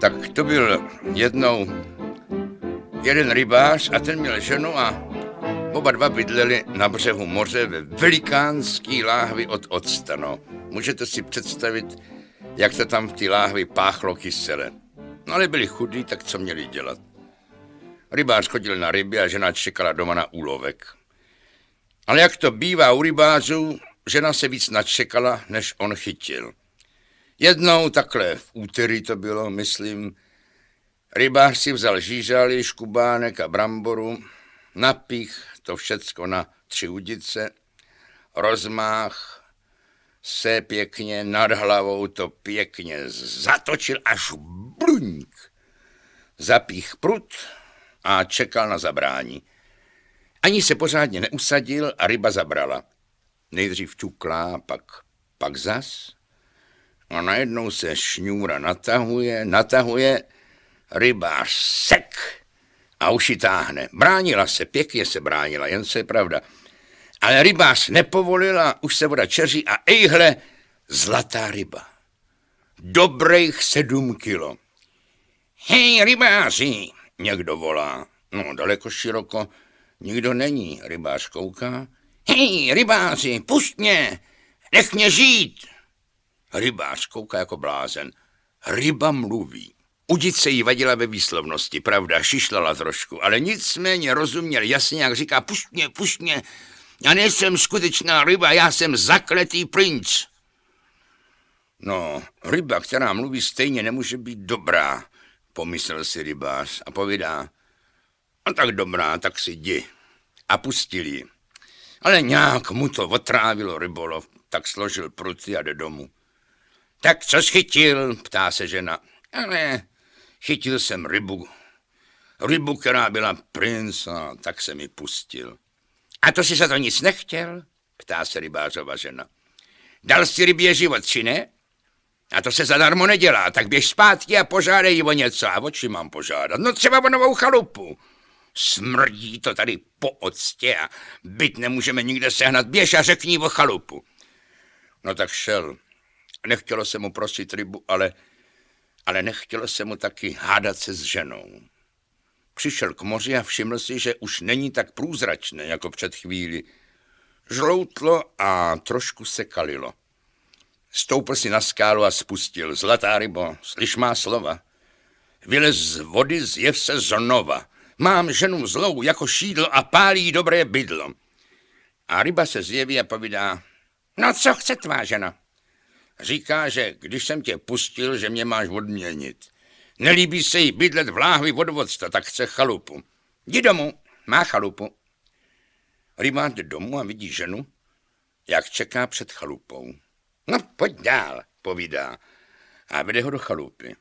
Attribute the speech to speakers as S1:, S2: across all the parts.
S1: tak to byl jednou jeden rybář a ten měl ženu a oba dva bydleli na břehu moře ve velikánský láhvi od odstano. Můžete si představit, jak se tam v té láhvi páchlo kysele. No ale byli chudí, tak co měli dělat? Rybář chodil na ryby a žena čekala doma na úlovek. Ale jak to bývá u rybářů, žena se víc načekala, než on chytil. Jednou takhle v úterý to bylo, myslím, rybář si vzal žížaly, škubánek a bramboru, napích to všecko na tři udice, rozmách se pěkně nad hlavou to pěkně zatočil až bluňk. Zapích prut a čekal na zabrání. Ani se pořádně neusadil a ryba zabrala. Nejdřív ťuklá, pak, pak zas a najednou se šňůra natahuje, natahuje, rybář sek a už ji táhne. Bránila se, pěkně se bránila, jen se je pravda. Ale rybář nepovolila, už se voda čeří a ejhle, zlatá ryba. Dobrých sedm kilo. Hej, rybáři, někdo volá. No, daleko široko, nikdo není. Rybář kouká. Hej, rybáři, pust mě, nech mě žít. Rybář kouká jako blázen. Ryba mluví. Udit se jí vadila ve výslovnosti, pravda, šišlala trošku, ale nicméně rozuměl jasně, jak říká, pušť mě, pušť mě, já nejsem skutečná ryba, já jsem zakletý princ. No, ryba, která mluví stejně, nemůže být dobrá, pomyslel si rybář a povídá, a tak dobrá, tak si jdi. A pustil ji. Ale nějak mu to otrávilo rybolov, tak složil pruty a jde domů. Tak co chytil, ptá se žena. Ale chytil jsem rybu. Rybu, která byla princ a tak se mi pustil. A to si za to nic nechtěl, ptá se rybářova žena. Dal si rybě život, či ne? A to se zadarmo nedělá, tak běž zpátky a požádej o něco. A o čím mám požádat? No třeba o novou chalupu. Smrdí to tady po octě a byt nemůžeme nikde sehnat. Běž a řekni o chalupu. No tak šel. Nechtělo se mu prosit rybu, ale, ale nechtělo se mu taky hádat se s ženou. Přišel k moři a všiml si, že už není tak průzračné jako před chvíli. Žloutlo a trošku se kalilo. Stoupl si na skálu a spustil. Zlatá rybo, slyš má slova. Vylez z vody, zjev se znova. Mám ženu zlou jako šídlo a pálí dobré bydlo. A ryba se zjeví a povídá, no co chce tvá žena? Říká, že když jsem tě pustil, že mě máš odměnit. Nelíbí se jí bydlet v láhvi odvodsta, tak chce chalupu. Jdi domů, má chalupu. Rybá jde domů a vidí ženu, jak čeká před chalupou. No, pojď dál, povídá a vede ho do chalupy.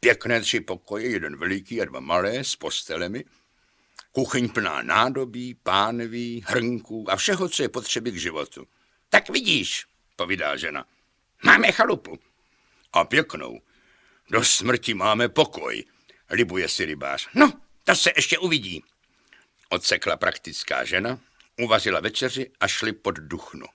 S1: Pěkné tři pokoje, jeden veliký a dva malé, s postelemi. Kuchyň plná nádobí, pánví, hrnků a všeho, co je potřeby k životu. Tak vidíš, povídá žena. Máme chalupu. A pěknou. Do smrti máme pokoj, libuje si rybář. No, to se ještě uvidí. Odsekla praktická žena, uvařila večeři a šli pod duchnu.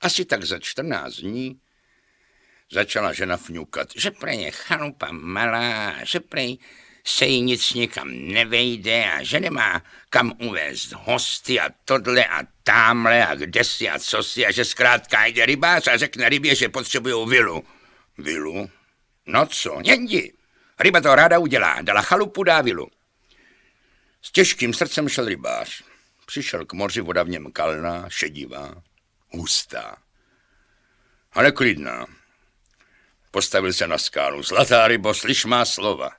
S1: Asi tak za 14 dní začala žena fňukat, že pro je chalupa malá, že prej se jí nic nikam nevejde a že nemá kam uvést hosty a tohle a tamhle a kde si a co si a že zkrátka jde rybář a řekne rybě, že potřebují vilu. Vilu? No co, nědi Ryba to ráda udělá, dala chalupu, dá vilu. S těžkým srdcem šel rybář. Přišel k moři, voda v něm kalná, šedivá, hustá, ale klidná. Postavil se na skálu. Zlatá rybo, slyš má slova.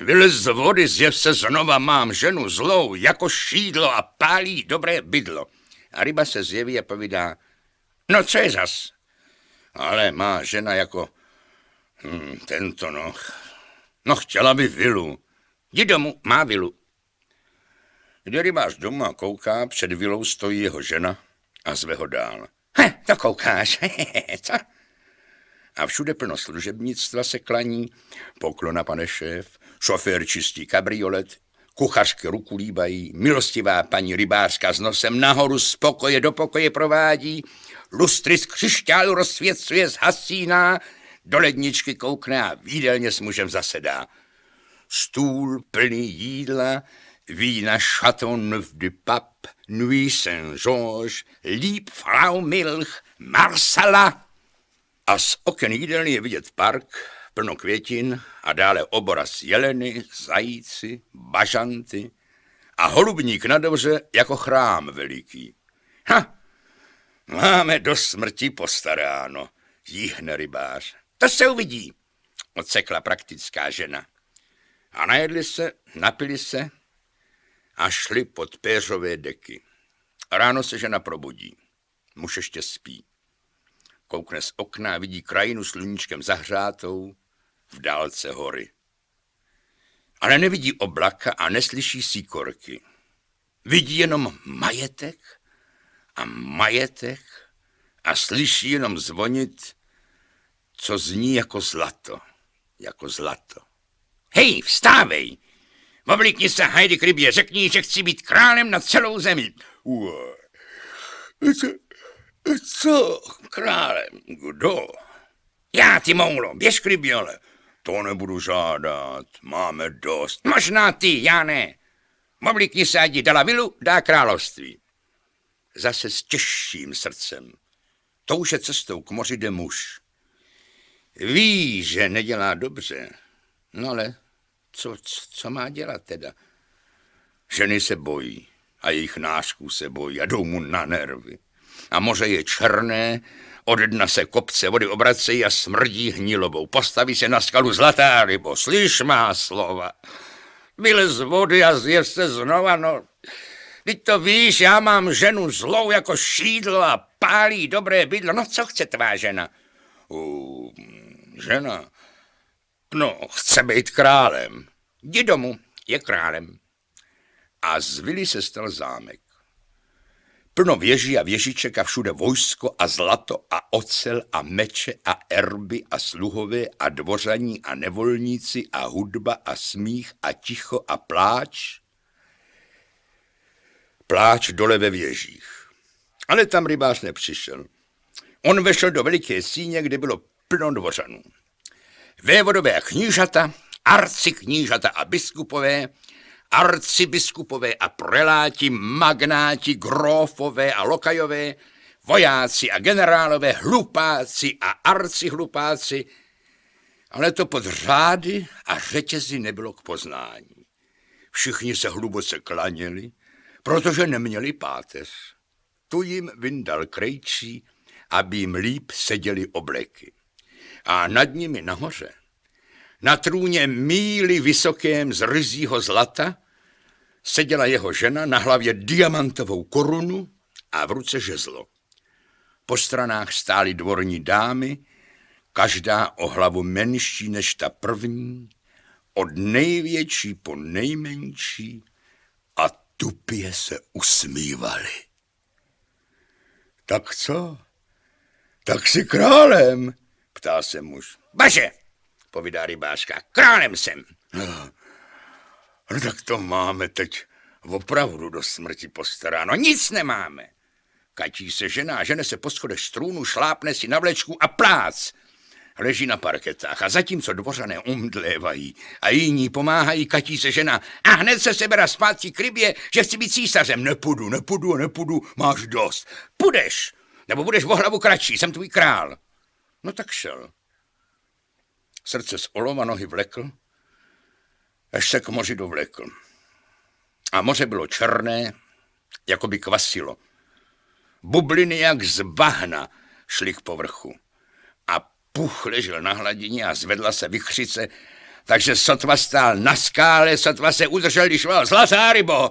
S1: Vylez z vody, zjev se znova, mám ženu zlou, jako šídlo a pálí dobré bydlo. A ryba se zjeví a povídá, no co je zas? Ale má žena jako hmm, tento noh. No chtěla by vilu. Jdi domů, má vilu. Kde rybář doma kouká, před vilou stojí jeho žena a zve ho dál. He, to koukáš, co? A všude plno služebnictva se klaní. Poklona, pane šéf, Šofér čistí kabriolet, kuchařky ruku líbají, milostivá paní rybářka s nosem nahoru z pokoje do pokoje provádí, lustry z křišťálu rozsvěcuje, zhasíná, do ledničky koukne a výdelně s mužem zasedá. Stůl plný jídla, vína Chateau v du Pape, Nuit Saint-Georges, Líp Frau Milch, Marsala. A z oken jídelny je vidět park, plno květin a dále obora s jeleny, zajíci, bažanty a holubník na dobře jako chrám veliký. Ha, máme do smrti postaráno, jíhne rybář. To se uvidí, ocekla praktická žena. A najedli se, napili se a šli pod péřové deky. Ráno se žena probudí. Muž ještě spí. Koukne z okna a vidí krajinu sluníčkem zahřátou, v dálce hory. Ale nevidí oblaka a neslyší síkorky. Vidí jenom majetek a majetek a slyší jenom zvonit, co zní jako zlato, jako zlato. Hej, vstávej! Oblíkni se, Heidi Krybě, řekni, že chci být králem na celou zemi. Co, co králem? Kdo? Já, ty moulo, běž, Krybiole. To nebudu žádat, máme dost. Možná ty, já ne. Mavlík se ať dala vilu, dá království. Zase s těžším srdcem. Touže cestou k moři jde muž. Ví, že nedělá dobře, no ale co, co, co má dělat teda? Ženy se bojí a jejich nášků se bojí a jdou mu na nervy. A moře je černé od dna se kopce vody obracejí a smrdí hnilobou. Postaví se na skalu zlatá rybo. Slyš má slova. Vylez z vody a zjev se znova, no. Vy to víš, já mám ženu zlou jako šídlo a pálí dobré bydlo. No co chce tvá žena? U, žena? No, chce být králem. Jdi domů, je králem. A z se stal zámek. Plno věží a věžiček a všude vojsko a zlato a ocel a meče a erby a sluhové a dvořaní a nevolníci a hudba a smích a ticho a pláč. Pláč dole ve věžích. Ale tam rybář nepřišel. On vešel do veliké síně, kde bylo plno dvořanů. Vévodové a knížata, arci knížata a biskupové arcibiskupové a preláti, magnáti, grófové a lokajové, vojáci a generálové, hlupáci a arcihlupáci, ale to pod řády a řetězy nebylo k poznání. Všichni se hluboce klaněli, protože neměli páteř. Tu jim vyndal krejčí, aby jim líp seděli obleky. A nad nimi nahoře, na trůně míly vysokém z ryzího zlata, seděla jeho žena na hlavě diamantovou korunu a v ruce žezlo. Po stranách stály dvorní dámy, každá o hlavu menší než ta první, od největší po nejmenší a tupě se usmívali. Tak co? Tak si králem, ptá se muž. Baže, povídá rybářka, králem jsem. No, No tak to máme teď opravdu do smrti postaráno. Nic nemáme. Katí se žena, žene se po schodech strůnu, šlápne si na vlečku a plác. Leží na parketách a zatímco dvořané umdlévají a jiní pomáhají, katí se žena a hned se sebera zpátky k rybě, že chci být císařem. Nepůjdu, nepůjdu, nepůjdu, máš dost. Půjdeš, nebo budeš vo hlavu kratší, jsem tvůj král. No tak šel. Srdce z olova nohy vlekl, až se k moři dovlekl. A moře bylo černé, jako by kvasilo. Bubliny jak z bahna šly k povrchu. A puch ležel na hladině a zvedla se vychřice, takže sotva stál na skále, sotva se udržel, když vál. zlatá rybo.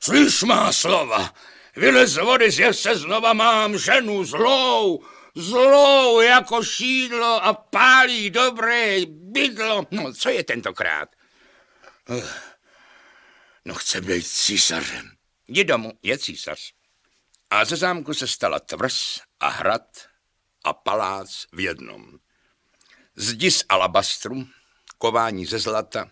S1: Slyš má slova, vylez z vody, zjev se znova, mám ženu zlou, zlou jako šídlo a pálí dobré bydlo. No, co je tentokrát? No chce být císařem. Jdi domů, je císař. A ze zámku se stala tvrz a hrad a palác v jednom. Zdi z alabastru, kování ze zlata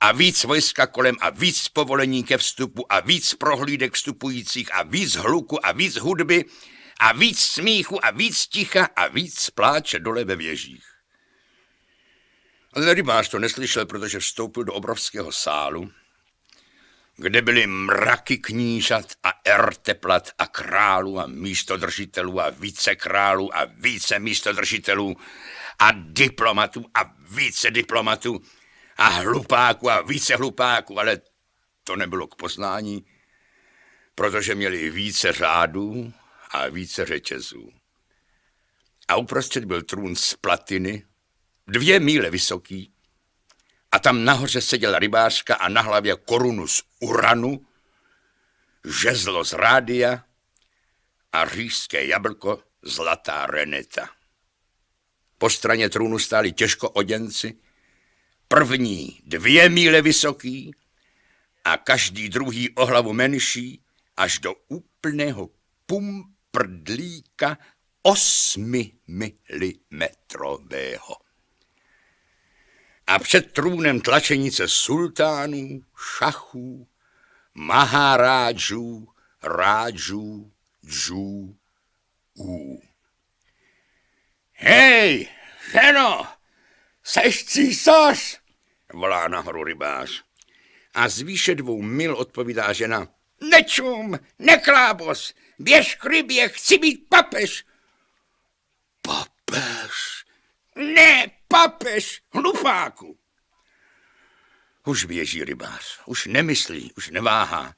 S1: a víc vojska kolem a víc povolení ke vstupu a víc prohlídek vstupujících a víc hluku a víc hudby a víc smíchu a víc ticha a víc pláče dole ve věžích. Ale rybář to neslyšel, protože vstoupil do obrovského sálu, kde byly mraky knížat a erteplat a králů a místodržitelů a více králů a více místodržitelů a diplomatů a více diplomatů a hlupáků a více hlupáků, ale to nebylo k poznání, protože měli více řádů a více řetězů. A uprostřed byl trůn z platiny, dvě míle vysoký, a tam nahoře seděla rybářka a na hlavě korunu z uranu, žezlo z rádia a říšské jablko zlatá reneta. Po straně trůnu stáli těžko oděnci, první dvě míle vysoký a každý druhý o hlavu menší až do úplného pumprdlíka osmi milimetrového a před trůnem tlačenice sultánů, šachů, maharádžů, rádžů, džů, ú. Hej, ženo, seš císař, volá nahoru rybář. A z výše dvou mil odpovídá žena. Nečum, neklábos, běž k rybě, chci být papež. Papež? Ne, Papež, hlupáku. Už běží rybář, už nemyslí, už neváhá.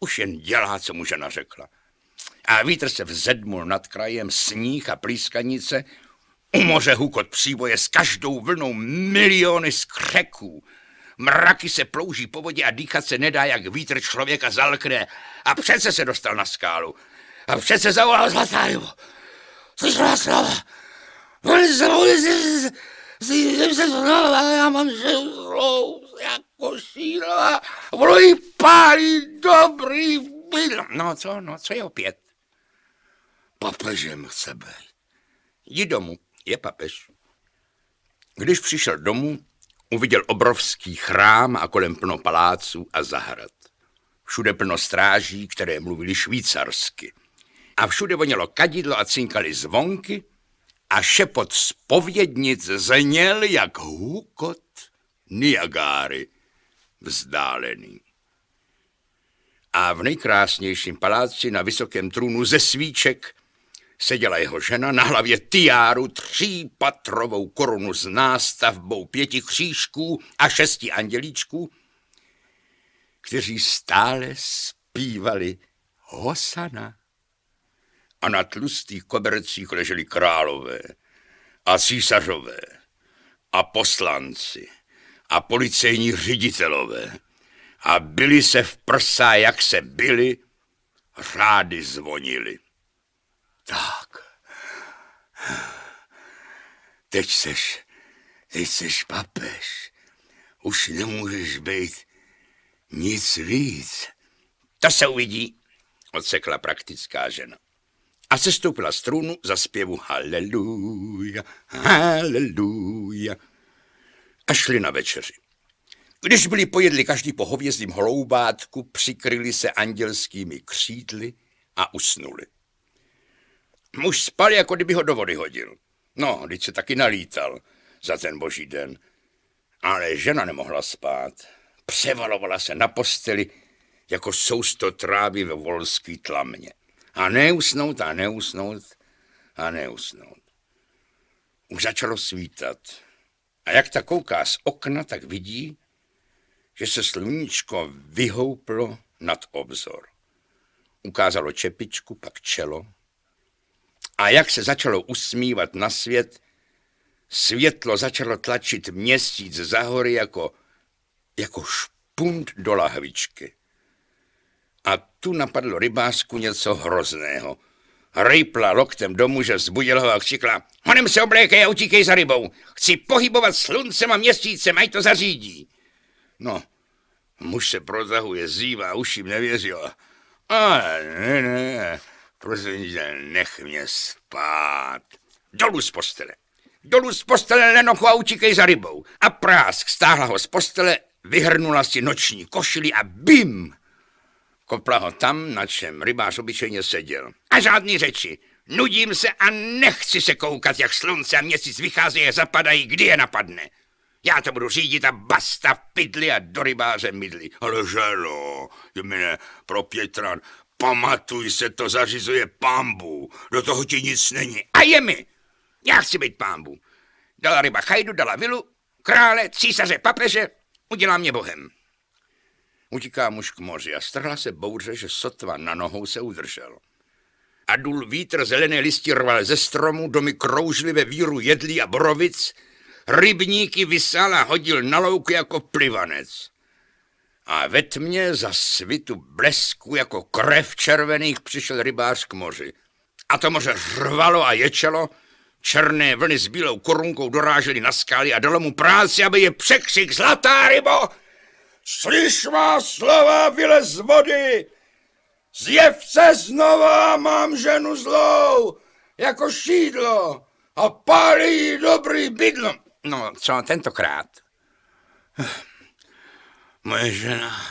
S1: Už jen dělá, co mu žena řekla. A vítr se vzedmul nad krajem sníh a plískanice, u moře hukot příboje s každou vlnou miliony skřeků. Mraky se plouží po vodě a dýchat se nedá, jak vítr člověka zalkne. A přece se dostal na skálu. A přece zavolal Zlatájovo. Slyšela slova jsem se ale já mám žezlou jako síla. ono jí pálí dobrý byl. No co, no co je opět? Papežem chce být. Jdi domů, je papež. Když přišel domů, uviděl obrovský chrám a kolem plno paláců a zahrad. Všude plno stráží, které mluvili švýcarsky. A všude vonělo kadidlo a cinkali zvonky, a šepot spovědnic zněl jak hůkot Niagáry vzdálený. A v nejkrásnějším paláci na vysokém trůnu ze svíček seděla jeho žena na hlavě tiáru třípatrovou korunu s nástavbou pěti křížků a šesti andělíčků, kteří stále zpívali Hosana a na tlustých kobercích leželi králové a císařové a poslanci a policejní ředitelové a byli se v prsa, jak se byli, řády zvonili. Tak, teď seš, teď seš papež, už nemůžeš být nic víc. To se uvidí, odsekla praktická žena a sestoupila strunu za zpěvu Haleluja, Haleluja a šli na večeři. Když byli pojedli každý po hovězdím hloubátku, přikryli se andělskými křídly a usnuli. Muž spal, jako kdyby ho do vody hodil. No, když se taky nalítal za ten boží den. Ale žena nemohla spát. Převalovala se na posteli jako sousto trávy ve volský tlamně. A neusnout a neusnout a neusnout. Už začalo svítat. A jak ta kouká z okna, tak vidí, že se sluníčko vyhouplo nad obzor. Ukázalo čepičku, pak čelo. A jak se začalo usmívat na svět, světlo začalo tlačit měsíc za hory jako, jako špunt do lahvičky. A tu napadlo rybásku něco hrozného. Rejpla loktem do muže, zbudil ho a křikla, honem se oblékej a utíkej za rybou. Chci pohybovat sluncem a měsícem, ať to zařídí. No, muž se prozahuje, zývá, už jim nevěřil. A ne, ne, prosím že nech mě spát. Dolů z postele. Dolů z postele lenochu a utíkej za rybou. A prásk stáhla ho z postele, vyhrnula si noční košili a bim! Kopla jako ho tam, na čem rybář obyčejně seděl. A žádný řeči. Nudím se a nechci se koukat, jak slunce a měsíc vychází a zapadají, kdy je napadne. Já to budu řídit a basta v pidli a do rybáře mydli. Ale želo, jmene pro Pětran, pamatuj se, to zařizuje pambu. Do toho ti nic není. A je mi. Já chci být pambu. Dala ryba chajdu, dala vilu, krále, císaře, papeže, udělá mě bohem. Utíká muž k moři a strhla se bouře, že sotva na nohou se udržel. A důl vítr zelené listy rval ze stromu, domy kroužily ve víru jedlí a borovic, rybníky vysál a hodil na louku jako plivanec. A ve tmě za svitu blesku jako krev červených přišel rybář k moři. A to moře řvalo a ječelo, černé vlny s bílou korunkou dorážely na skály a dalo mu práci, aby je překřik zlatá rybo, slyš má slova, vylez z vody, zjev se znova, mám ženu zlou, jako šídlo a pálí dobrý bydlo. No, co tentokrát? Moje žena,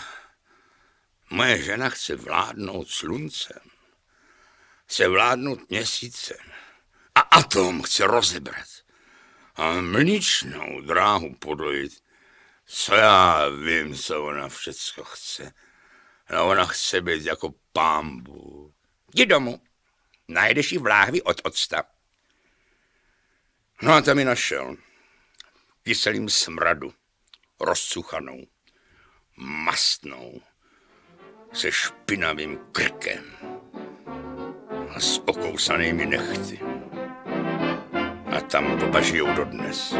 S1: moje žena chce vládnout sluncem, chce vládnout měsícem a atom chce rozebrat a mličnou dráhu podlojit co já vím, co ona všecko chce. No ona chce být jako pámbu. Jdi domů. Najdeš ji v láhvi od octa. No a tam ji našel. Kyselým smradu. Rozcuchanou. Mastnou. Se špinavým krkem. A s okousanými nechty. A tam oba žijou dodnes.